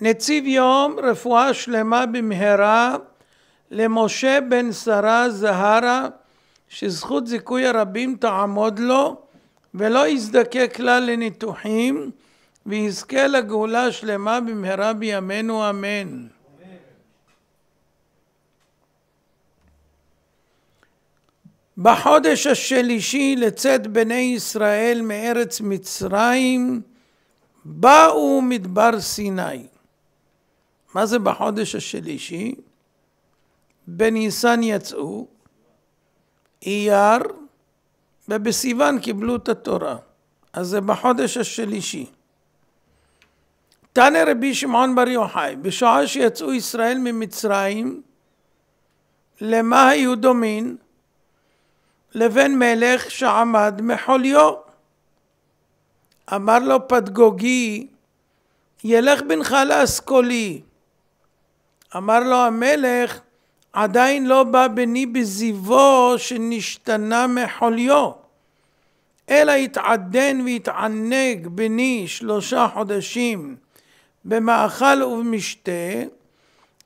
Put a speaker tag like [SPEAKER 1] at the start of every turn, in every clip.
[SPEAKER 1] נציב יום רפואה שלמה במהרה למשה בן שרה זהרה שזכות זיכוי הרבים תעמוד לו ולא יזדקק כלל לניתוחים ויזכה לגאולה שלמה במהרה בימינו אמן. אמן. בחודש השלישי לצאת בני ישראל מארץ מצרים באו מדבר סיני. מה זה בחודש השלישי? בניסן יצאו, אייר, ובסיוון קיבלו את התורה. אז זה בחודש השלישי. תנא רבי שמעון בר יוחאי, בשעה שיצאו ישראל ממצרים, למה היו דומין? לבין מלך שעמד מחוליו. אמר לו פדגוגי, ילך בנך לאסכולי. אמר לו המלך, עדיין לא בא בני בזיבו שנשתנה מחוליו, אלא התעדן והתענג בני שלושה חודשים במאכל ובמשתה,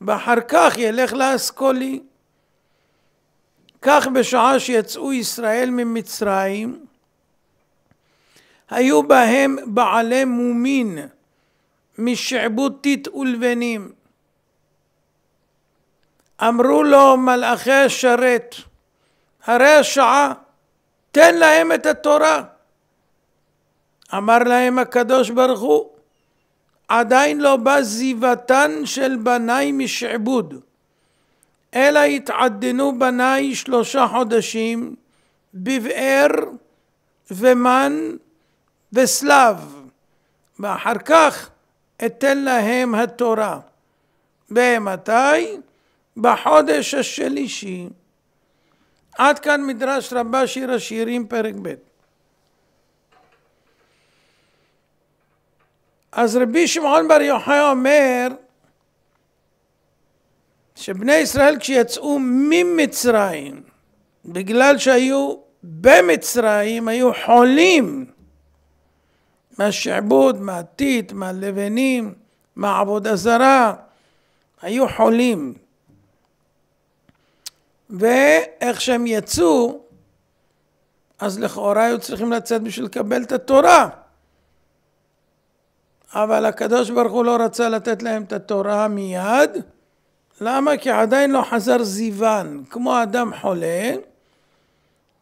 [SPEAKER 1] ואחר כך ילך לאסכולי. כך בשעה שיצאו ישראל ממצרים, היו בהם בעלי מומין משעבוד טיט ולבנים. אמרו לו מלאכי השרת, הרי השעה, תן להם את התורה. אמר להם הקדוש ברוך הוא, עדיין לא בא זיבתן של בניי משעבוד, אלא התעדנו בניי שלושה חודשים בבאר ומן וסלב, ואחר כך אתן להם התורה. ומתי? בחודש השלישי. עד כאן מדרש רבה שיר השירים פרק ב'. אז רבי שמעון בר יוחאי אומר שבני ישראל כשיצאו ממצרים בגלל שהיו במצרים היו חולים מהשעבוד, מהטיט, מהלבנים, מהעבודה זרה, היו חולים. ואיך שהם יצאו, אז לכאורה היו צריכים לצאת בשביל לקבל את התורה. אבל הקדוש ברוך הוא לא רצה לתת להם את התורה מיד. למה? כי עדיין לא חזר זיוון. כמו אדם חולה,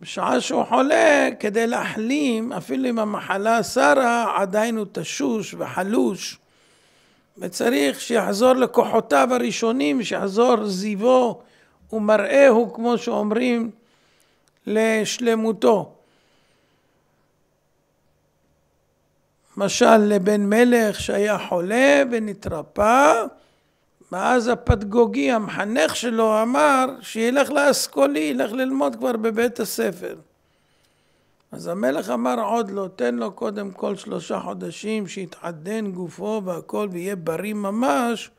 [SPEAKER 1] בשעה שהוא חולה, כדי להחלים, אפילו אם המחלה סרה, עדיין הוא תשוש וחלוש. וצריך שיחזור לכוחותיו הראשונים, שיחזור זיוו ומראהו, כמו שאומרים, לשלמותו. משל לבן מלך שהיה חולה ונתרפא, ואז הפדגוגי, המחנך שלו, אמר שילך לאסכולי, ילך ללמוד כבר בבית הספר. אז המלך אמר עוד לא, תן לו קודם כל שלושה חודשים שיתעדן גופו והכל ויהיה בריא ממש,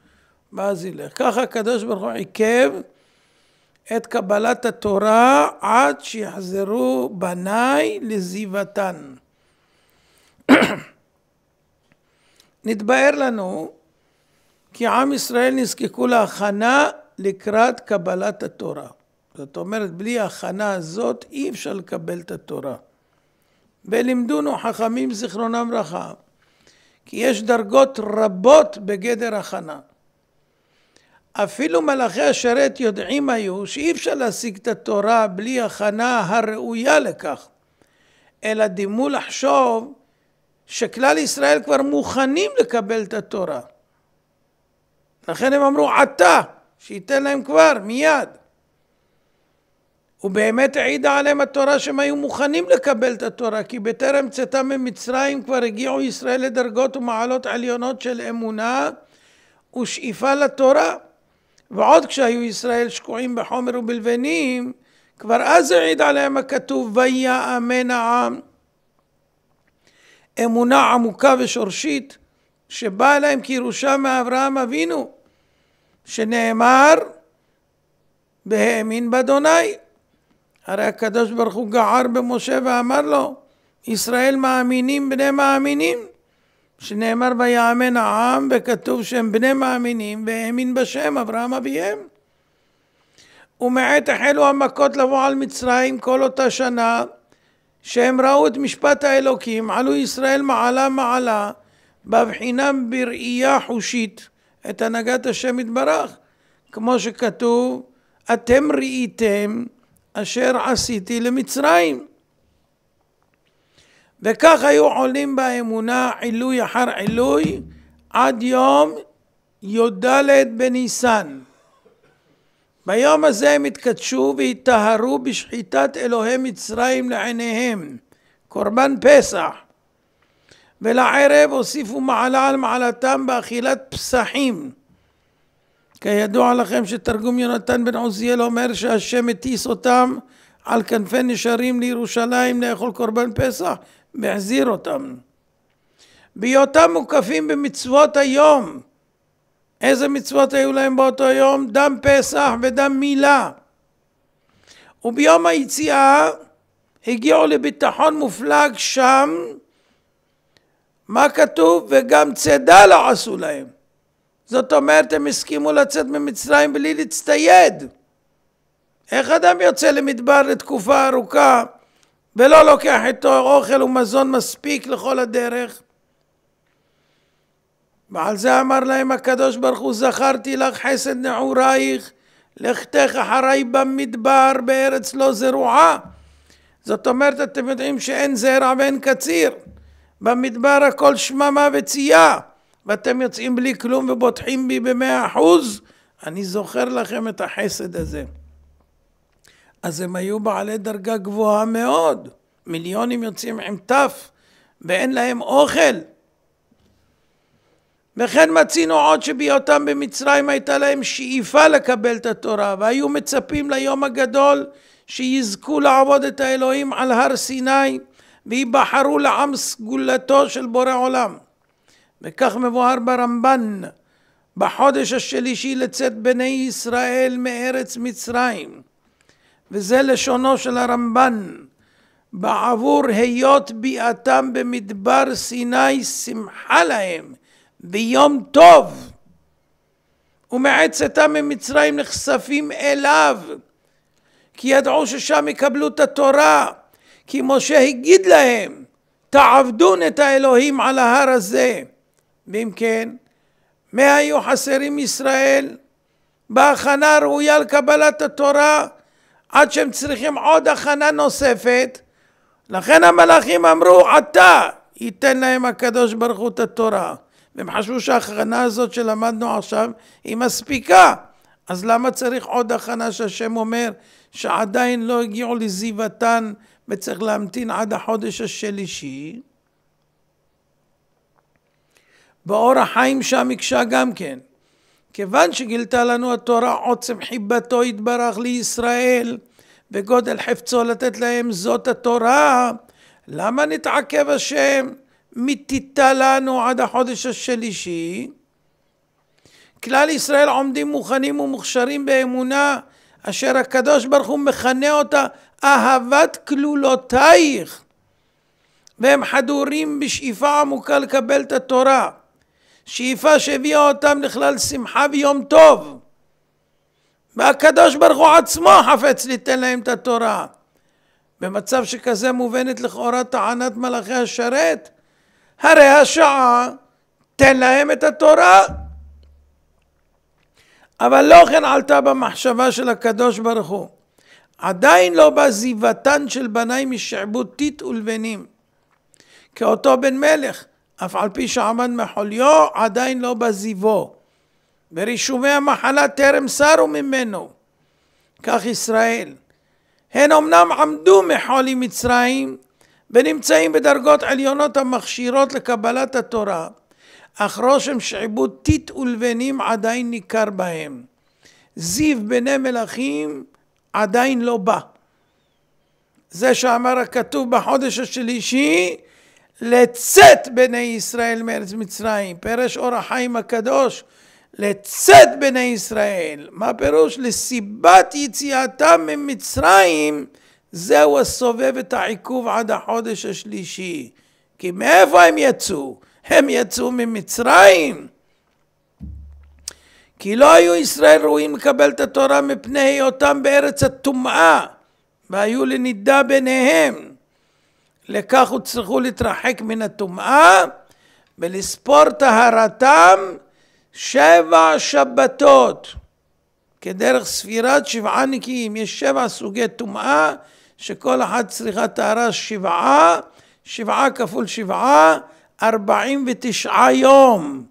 [SPEAKER 1] ואז ילך. ככה הקדוש ברוך הוא עיכב את קבלת התורה עד שיחזרו בניי לזיבתן. נתבהר לנו כי עם ישראל נזקקו להכנה לקראת קבלת התורה. זאת אומרת, בלי ההכנה הזאת אי אפשר לקבל את התורה. ולימדונו חכמים זיכרונם רחב, כי יש דרגות רבות בגדר הכנה. אפילו מלאכי השרת יודעים היו שאי אפשר להשיג את התורה בלי הכנה הראויה לכך, אלא דימו לחשוב שכלל ישראל כבר מוכנים לקבל את התורה. לכן הם אמרו עתה, שייתן להם כבר, מיד. ובאמת העידה עליהם התורה שהם היו מוכנים לקבל את התורה, כי בטרם צאתם ממצרים כבר הגיעו ישראל לדרגות ומעלות עליונות של אמונה ושאיפה לתורה. ועוד כשהיו ישראל שקועים בחומר ובלבנים, כבר אז העיד עליהם הכתוב ויאמן העם. אמונה עמוקה ושורשית שבאה להם כירושה מאברהם אבינו, שנאמר והאמין באדוני. הרי הקדוש ברוך הוא גער במשה ואמר לו, ישראל מאמינים בני מאמינים. שנאמר ויאמן העם, וכתוב שהם בני מאמינים והאמין בשם אברהם אביהם. ומעת החלו המכות לבוא על מצרים כל אותה שנה שהם ראו את משפט האלוקים, עלו ישראל מעלה מעלה, בבחינה בראייה חושית את הנהגת השם יתברך, כמו שכתוב, אתם ראיתם אשר עשיתי למצרים. וכך היו עולים באמונה עילוי אחר עילוי עד יום י"ד בניסן. ביום הזה הם התקדשו והיטהרו בשחיטת אלוהי מצרים לעיניהם, קורבן פסח. ולערב הוסיפו מעלה על מעלתם באכילת פסחים. כידוע לכם שתרגום יונתן בן עוזיאל אומר שהשם הטיס אותם על כנפי נשרים לירושלים לאכול קורבן פסח והחזיר אותם. בהיותם מוקפים במצוות היום, איזה מצוות היו להם באותו יום? דם פסח ודם מילה. וביום היציאה הגיעו לביטחון מופלג שם, מה כתוב? וגם צידה לא עשו להם. זאת אומרת, הם הסכימו לצאת ממצרים בלי להצטייד. איך אדם יוצא למדבר לתקופה ארוכה ולא לוקח איתו אוכל ומזון מספיק לכל הדרך. ועל זה אמר להם הקדוש ברוך הוא זכרתי לך חסד נעורייך לכתך אחריי במדבר בארץ לא זרועה זאת אומרת אתם יודעים שאין זרע ואין קציר במדבר הכל שממה וצייה ואתם יוצאים בלי כלום ובוטחים בי במאה אחוז אני זוכר לכם את החסד הזה אז הם היו בעלי דרגה גבוהה מאוד. מיליונים יוצאים עם תף, ואין להם אוכל. וכן מצינו עוד שבהיותם במצרים הייתה להם שאיפה לקבל את התורה, והיו מצפים ליום הגדול שיזכו לעבוד את האלוהים על הר סיני, וייבחרו לעם סגולתו של בורא עולם. וכך מבואר ברמב"ן, בחודש השלישי לצאת בני ישראל מארץ מצרים. וזה לשונו של הרמב"ן, בעבור היות ביאתם במדבר סיני שמחה להם ביום טוב, ומעצתם ממצרים נחשפים אליו, כי ידעו ששם יקבלו את התורה, כי משה הגיד להם, תעבדון את האלוהים על ההר הזה. ואם כן, מה היו חסרים ישראל בהכנה ראויה לקבלת התורה? עד שהם צריכים עוד הכנה נוספת. לכן המלאכים אמרו, עתה ייתן להם הקדוש ברוך הוא את התורה. והם חשבו שההכנה הזאת שלמדנו עכשיו היא מספיקה. אז למה צריך עוד הכנה שהשם אומר שעדיין לא הגיעו לזיבתן וצריך להמתין עד החודש השלישי? באור החיים שם הקשה גם כן. כיוון שגילתה לנו התורה עוצם חיבתו יתברך לישראל וגודל חפצו לתת להם זאת התורה, למה נתעכב השם מתיתה לנו עד החודש השלישי? כלל ישראל עומדים מוכנים ומוכשרים באמונה אשר הקדוש ברוך הוא מכנה אותה אהבת כלולותייך והם חדורים בשאיפה עמוקה לקבל את התורה שאיפה שהביאה אותם לכלל שמחה ויום טוב. והקדוש ברוך הוא עצמו חפץ ליתן להם את התורה. במצב שכזה מובנת לכאורה טענת מלאכי השרת, הרי השעה תן להם את התורה. אבל לא כן עלתה במחשבה של הקדוש ברוך הוא. עדיין לא בא זיבתן של בניי משעבוד טיט ולבנים. כאותו בן מלך, אף על פי שעמד מחוליו, עדיין לא בזיבו. ורישומי המחלה טרם סרו ממנו. כך ישראל. הן אמנם עמדו מחולי מצרים ונמצאים בדרגות עליונות המכשירות לקבלת התורה, אך רושם שעיבוד טיט ולבנים עדיין ניכר בהם. זיו בני מלכים עדיין לא בא. זה שאמר הכתוב בחודש השלישי לצאת בני ישראל מארץ מצרים. פרש אור החיים הקדוש, לצאת בני ישראל. מה פירוש? לסיבת יציאתם ממצרים, זהו הסובב את העיכוב עד החודש השלישי. כי מאיפה הם יצאו? הם יצאו ממצרים. כי לא היו ישראל ראויים לקבל את התורה מפני היותם בארץ הטומאה, והיו לנידה ביניהם. לכך הוצרכו להתרחק מן הטומאה ולספור טהרתם שבע שבתות כדרך ספירת שבעה נקיים. יש שבע סוגי טומאה שכל אחת צריכה טהרה שבעה, שבעה כפול שבעה, ארבעים ותשעה יום.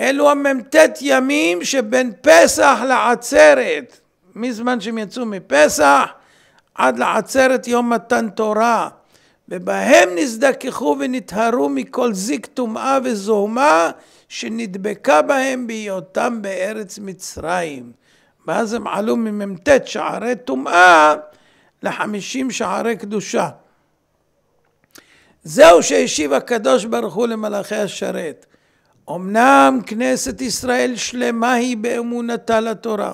[SPEAKER 1] אלו המ"ט ימים שבין פסח לעצרת, מזמן שהם יצאו מפסח עד לעצרת יום מתן תורה, ובהם נזדככו ונטהרו מכל זיק טומאה וזוהמה שנדבקה בהם בהיותם בארץ מצרים. ואז הם עלו ממ"ט שערי טומאה לחמישים שערי קדושה. זהו שהשיב הקדוש ברוך הוא למלאכי השרת. אמנם כנסת ישראל שלמה היא באמונתה לתורה.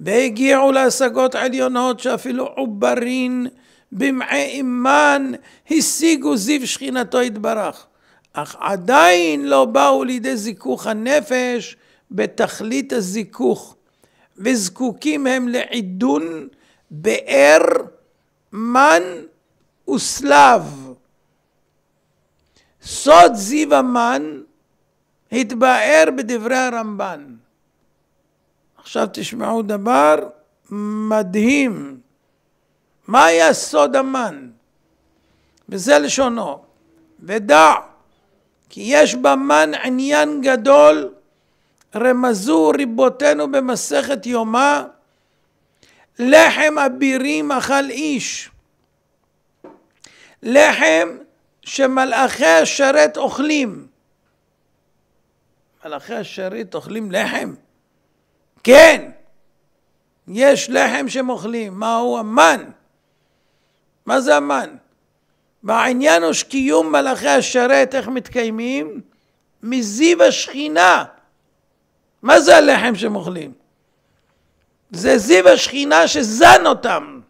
[SPEAKER 1] והגיעו להשגות עליונות שאפילו עוברין במעי אימן השיגו זיו שכינתו יתברך, אך עדיין לא באו לידי זיכוך הנפש בתכלית הזיכוך, וזקוקים הם לעידון באר, מן וסלב. סוד זיו המן התבאר בדברי הרמב"ן. עכשיו תשמעו דבר מדהים. מה היה סוד המן? וזה לשונו. ודע כי יש במן עניין גדול, רמזו ריבותינו במסכת יומה, לחם אבירים אכל איש. לחם שמלאכי השרת אוכלים. מלאכי השרת אוכלים לחם? כן, יש לחם שמאכלים, מהו המן? מה זה המן? והעניין הוא שקיום מלאכי השרת, איך מתקיימים? מזיו השכינה. מה זה הלחם שהם אוכלים? זה זיו השכינה שזן אותם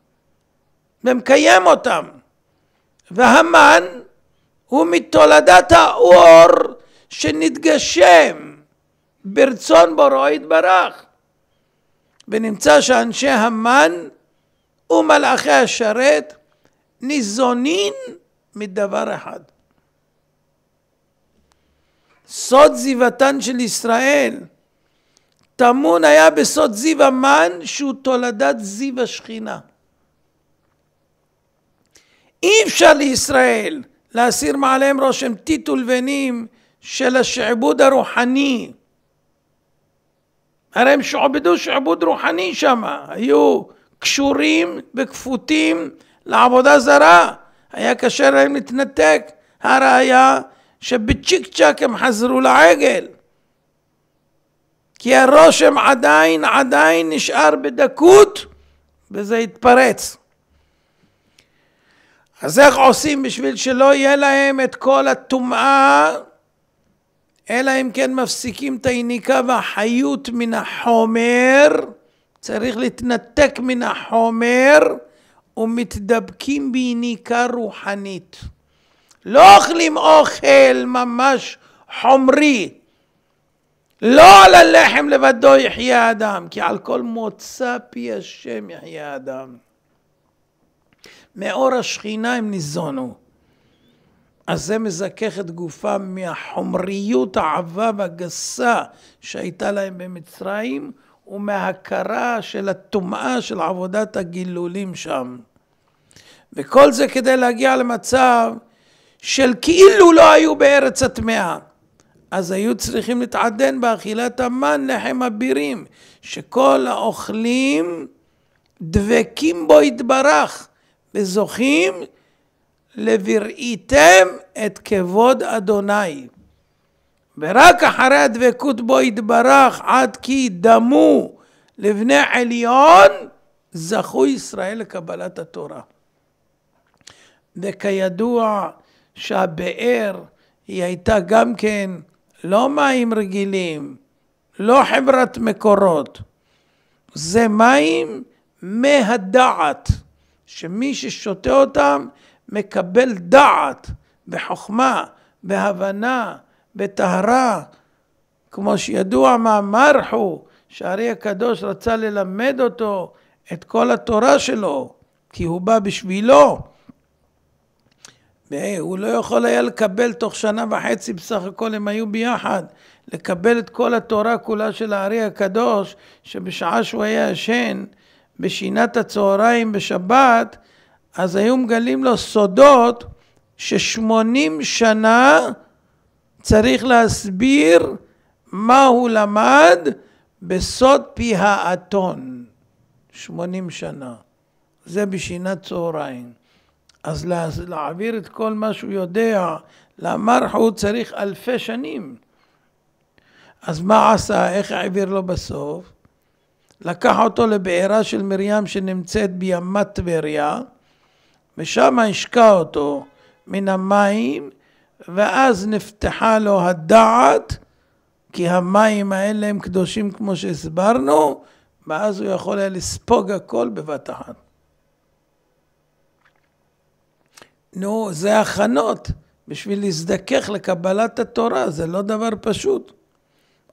[SPEAKER 1] ומקיים אותם. והמן הוא מתולדת האור שנתגשם ברצון בוראו יתברך. ונמצא שאנשי המן ומלאכי השרת ניזונים מדבר אחד. סוד זיבתן של ישראל טמון היה בסוד זיו המן שהוא תולדת זיו השכינה. אי אפשר לישראל להסיר מעליהם רושם טיטול ונים של השעבוד הרוחני הרי הם שעובדו שעבוד רוחני שם, היו קשורים וכפותים לעבודה זרה, היה קשה להם להתנתק, הראיה שבצ'יק צ'אק הם חזרו לעגל. כי הרושם עדיין עדיין נשאר בדקות וזה התפרץ. אז איך עושים בשביל שלא יהיה להם את כל הטומאה אלא אם כן מפסיקים את היניקה והחיות מן החומר, צריך להתנתק מן החומר, ומתדבקים ביניקה רוחנית. לא אוכלים אוכל ממש חומרי.
[SPEAKER 2] לא על הלחם
[SPEAKER 1] לבדו יחיה אדם, כי על כל מוצא פי השם יחיה אדם. מאור השכינה הם ניזונו. אז זה מזכך את גופם מהחומריות העבה והגסה שהייתה להם במצרים ומההכרה של הטומאה של עבודת הגילולים שם. וכל זה כדי להגיע למצב של כאילו לא היו בארץ הטמאה. אז היו צריכים להתעדן באכילת המן לחם אבירים, שכל האוכלים דבקים בו יתברך וזוכים לבראיתם את כבוד אדוני. ורק אחרי הדבקות בו יתברך עד כי דמו לבני עליון, זכו ישראל לקבלת התורה. וכידוע שהבאר היא הייתה גם כן לא מים רגילים, לא חברת מקורות, זה מים מהדעת, שמי ששותה אותם מקבל דעת בחוכמה, בהבנה, בטהרה, כמו שידוע מה מרחו, שהרי הקדוש רצה ללמד אותו את כל התורה שלו, כי הוא בא בשבילו. והוא לא יכול היה לקבל תוך שנה וחצי בסך הכל הם היו ביחד, לקבל את כל התורה כולה של הארי הקדוש, שבשעה שהוא היה ישן, בשינת הצהריים בשבת, אז היו מגלים לו סודות ששמונים שנה צריך להסביר מה הוא למד בסוד פי האתון. שמונים שנה. זה בשינת צהריים. אז להעביר את כל מה שהוא יודע למרחו צריך אלפי שנים. אז מה עשה? איך העביר לו בסוף? לקח אותו לבעירה של מרים שנמצאת בימת טבריה, ושם השקע אותו מן המים, ואז נפתחה לו הדעת, כי המים האלה הם קדושים כמו שהסברנו, ואז הוא יכול היה לספוג הכל בבת אחת. נו, זה הכנות בשביל להזדכך לקבלת התורה, זה לא דבר פשוט.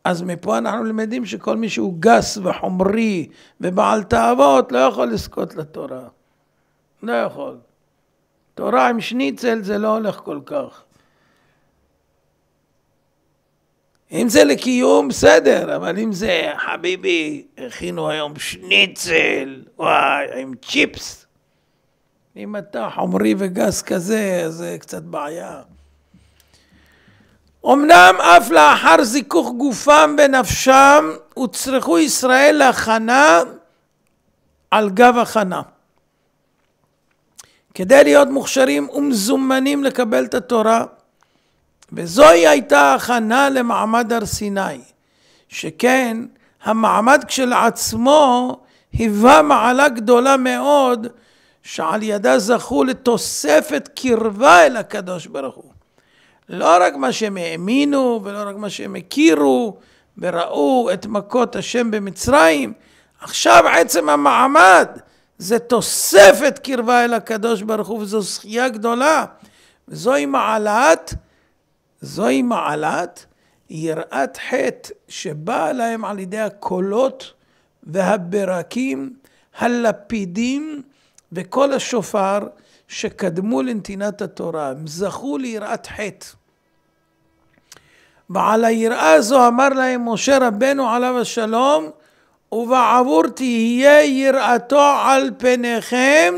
[SPEAKER 1] אז מפה אנחנו למדים שכל מי שהוא גס וחומרי ובעל תאוות לא יכול לזכות לתורה. לא יכול. תורה עם שניצל זה לא הולך כל כך. אם זה לקיום, בסדר, אבל אם זה, חביבי, הכינו היום שניצל, וואי, עם צ'יפס. אם אתה חומרי וגס כזה, זה קצת בעיה. אמנם אף לאחר זיכוך גופם בנפשם, הוצרכו ישראל להכנה על גב הכנה. כדי להיות מוכשרים ומזומנים לקבל את התורה, וזוהי הייתה הכנה למעמד הר סיני, שכן המעמד כשלעצמו היווה מעלה גדולה מאוד, שעל ידה זכו לתוספת קרבה אל הקדוש ברוך הוא. לא רק מה שהם האמינו, ולא רק מה שהם הכירו, וראו את מכות השם במצרים, עכשיו עצם המעמד זה תוספת קרבה אל הקדוש ברוך הוא, וזו זכייה גדולה. זוהי מעלת, זוהי מעלת יראת חטא שבאה להם על ידי הקולות והברקים, הלפידים וכל השופר שקדמו לנתינת התורה. הם זכו ליראת חטא. ועל היראה הזו אמר להם משה רבנו עליו השלום, ובעבור תהיה יראתו על פניכם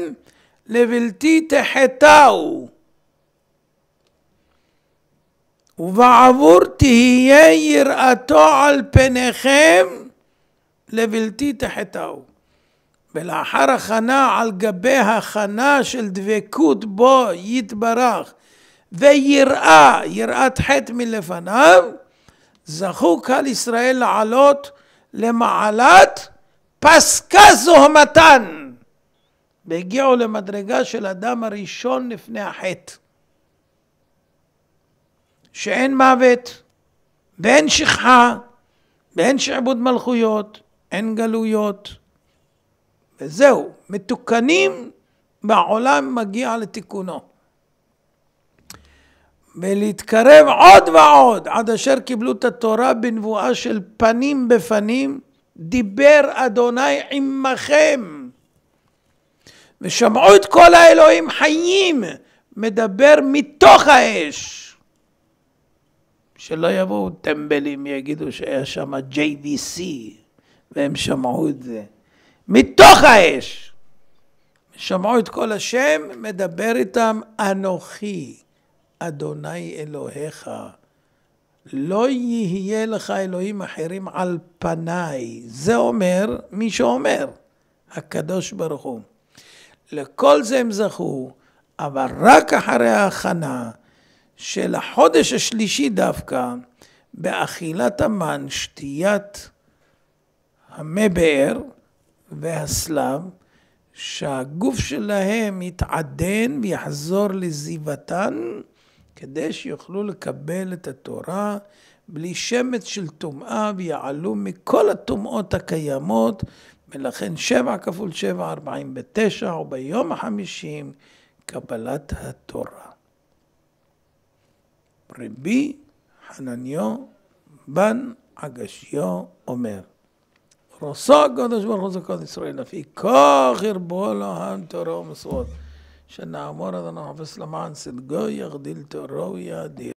[SPEAKER 1] לבלתי תחטאו. ובעבור תהיה יראתו על פניכם לבלתי תחטאו. ולאחר הכנה על גבי הכנה של דבקות בו יתברך ויראה, יראת חטא מלפניו, זכו קהל ישראל לעלות למעלת פסקה זוהמתן, והגיעו למדרגה של אדם הראשון לפני החטא. שאין מוות, ואין שכחה, ואין שעבוד מלכויות, אין גלויות, וזהו, מתוקנים והעולם מגיע לתיקונו. ולהתקרב עוד ועוד, עד אשר קיבלו את התורה בנבואה של פנים בפנים, דיבר אדוני עמכם. ושמעו את כל האלוהים חיים, מדבר מתוך האש. שלא יבואו טמבלים, יגידו שהיה שם JVC, והם שמעו את זה. מתוך האש! שמעו את כל השם, מדבר איתם אנוכי. אדוני אלוהיך. לא יהיה לך אלוהים אחרים על פניי. זה אומר מי שאומר, הקדוש ברוך הוא. לכל זה הם זכו, אבל רק אחרי ההכנה של החודש השלישי דווקא, באכילת המן, שתיית המי באר והסלב, שהגוף שלהם יתעדן ויחזור לזיבתן, כדי שיוכלו לקבל את התורה בלי שמץ של טומאה ויעלו מכל הטומאות הקיימות, ולכן שבע כפול שבע ארבעים ותשע, וביום החמישים קבלת התורה. רבי חנניו בן עגשיו אומר, רוסו הקדוש ברוך הוא זכות ישראל, לפי כוח ירבו לו העם תורה ומצוות. شنا مرضنا وفي سلمان صدقايا غديلة الراوية دي